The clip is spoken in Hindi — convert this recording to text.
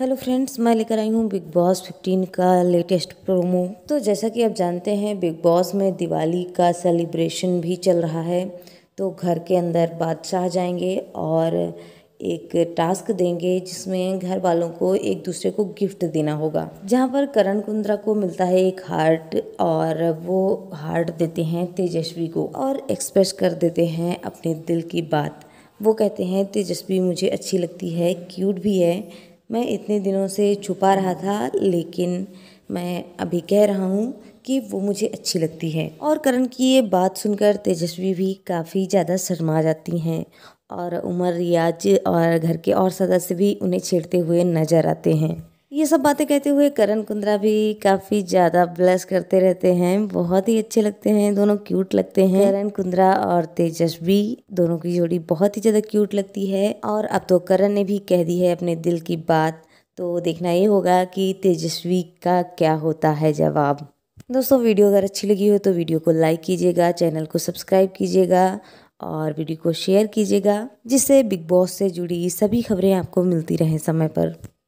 हेलो फ्रेंड्स मैं लेकर आई हूँ बिग बॉस 15 का लेटेस्ट प्रोमो तो जैसा कि आप जानते हैं बिग बॉस में दिवाली का सेलिब्रेशन भी चल रहा है तो घर के अंदर बादशाह जाएंगे और एक टास्क देंगे जिसमें घर वालों को एक दूसरे को गिफ्ट देना होगा जहाँ पर करण कुंद्रा को मिलता है एक हार्ट और वो हार्ट देते हैं तेजस्वी को और एक्सप्रेस कर देते हैं अपने दिल की बात वो कहते हैं तेजस्वी मुझे अच्छी लगती है क्यूट भी है मैं इतने दिनों से छुपा रहा था लेकिन मैं अभी कह रहा हूँ कि वो मुझे अच्छी लगती है और करण की ये बात सुनकर तेजस्वी भी काफ़ी ज़्यादा शर्मा जाती हैं और उमर रियाज और घर के और सदस्य भी उन्हें छेड़ते हुए नजर आते हैं ये सब बातें कहते हुए करण कुंद्रा भी काफ़ी ज़्यादा ब्लेस करते रहते हैं बहुत ही अच्छे लगते हैं दोनों क्यूट लगते हैं करण कुंद्रा और तेजस्वी दोनों की जोड़ी बहुत ही ज़्यादा क्यूट लगती है और अब तो करण ने भी कह दी है अपने दिल की बात तो देखना ये होगा कि तेजस्वी का क्या होता है जवाब दोस्तों वीडियो अगर अच्छी लगी हो तो वीडियो को लाइक कीजिएगा चैनल को सब्सक्राइब कीजिएगा और वीडियो को शेयर कीजिएगा जिससे बिग बॉस से जुड़ी सभी खबरें आपको मिलती रहें समय पर